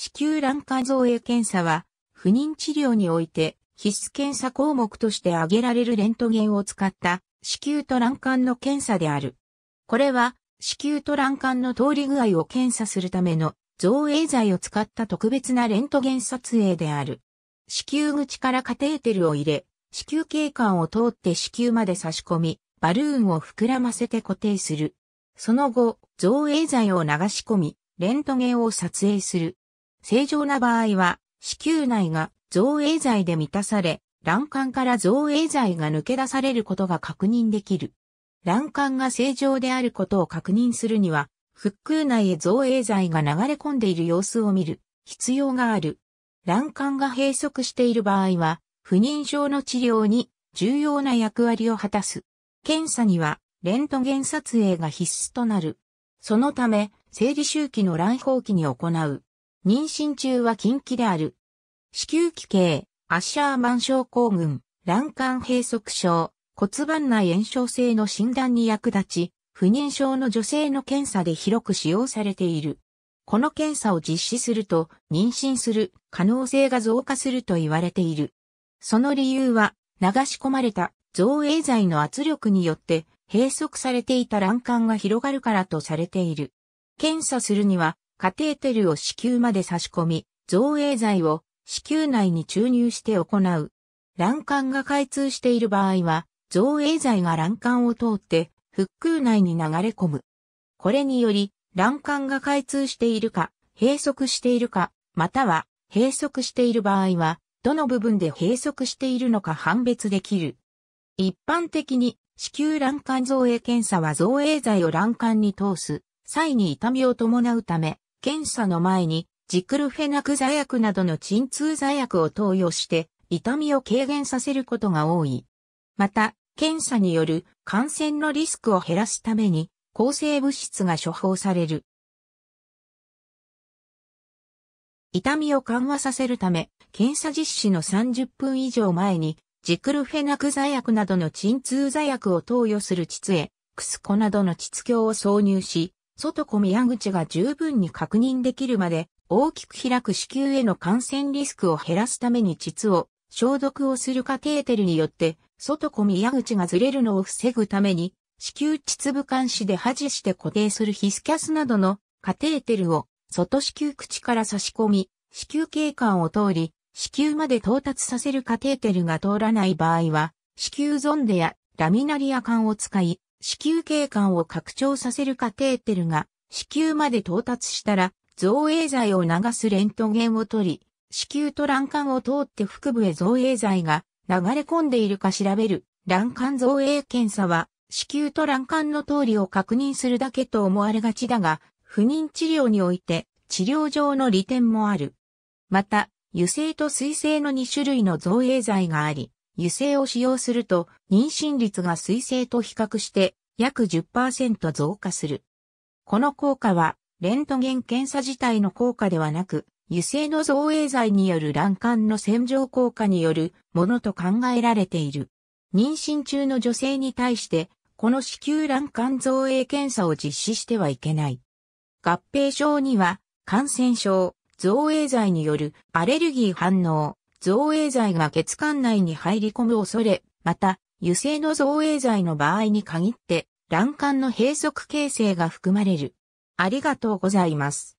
子宮卵管造影検査は、不妊治療において必須検査項目として挙げられるレントゲンを使った子宮と卵管の検査である。これは子宮と卵管の通り具合を検査するための造影剤を使った特別なレントゲン撮影である。子宮口からカテーテルを入れ、子宮頸管を通って子宮まで差し込み、バルーンを膨らませて固定する。その後、造影剤を流し込み、レントゲンを撮影する。正常な場合は、子宮内が造影剤で満たされ、卵管から造影剤が抜け出されることが確認できる。卵管が正常であることを確認するには、腹腔内へ造影剤が流れ込んでいる様子を見る必要がある。卵管が閉塞している場合は、不妊症の治療に重要な役割を果たす。検査には、レントゲン撮影が必須となる。そのため、生理周期の卵胞期に行う妊娠中は禁忌である。子宮期系、アッシャーマン症候群、卵管閉塞症、骨盤内炎症性の診断に役立ち、不妊症の女性の検査で広く使用されている。この検査を実施すると、妊娠する可能性が増加すると言われている。その理由は、流し込まれた造影剤の圧力によって閉塞されていた卵管が広がるからとされている。検査するには、カテーテルを子宮まで差し込み、造影剤を子宮内に注入して行う。卵管が開通している場合は、造影剤が卵管を通って腹腔内に流れ込む。これにより、卵管が開通しているか、閉塞しているか、または閉塞している場合は、どの部分で閉塞しているのか判別できる。一般的に、子宮卵管造影検査は造影剤を卵管に通す際に痛みを伴うため、検査の前に、ジクルフェナク剤薬などの鎮痛剤薬を投与して、痛みを軽減させることが多い。また、検査による感染のリスクを減らすために、抗生物質が処方される。痛みを緩和させるため、検査実施の30分以上前に、ジクルフェナク剤薬などの鎮痛剤薬を投与する膣へ、クスコなどの膣鏡を挿入し、外込み矢口が十分に確認できるまで大きく開く子宮への感染リスクを減らすために膣を消毒をするカテーテルによって外込み矢口がずれるのを防ぐために子宮膣部監視で破持して固定するヒスキャスなどのカテーテルを外子宮口から差し込み子宮頸管を通り子宮まで到達させるカテーテルが通らない場合は子宮ゾンデやラミナリア管を使い子宮経管を拡張させるカテーテルが子宮まで到達したら、造影剤を流すレントゲンを取り、子宮と卵管を通って腹部へ造影剤が流れ込んでいるか調べる卵管造影検査は、子宮と卵管の通りを確認するだけと思われがちだが、不妊治療において治療上の利点もある。また、油性と水性の2種類の造影剤があり、油性を使用すると、妊娠率が水性と比較して約10%増加する。この効果は、レントゲン検査自体の効果ではなく、油性の造影剤による卵管の洗浄効果によるものと考えられている。妊娠中の女性に対して、この子宮卵管造影検査を実施してはいけない。合併症には、感染症、造影剤によるアレルギー反応、造影剤が血管内に入り込む恐れ、また、油性の造影剤の場合に限って、卵管の閉塞形成が含まれる。ありがとうございます。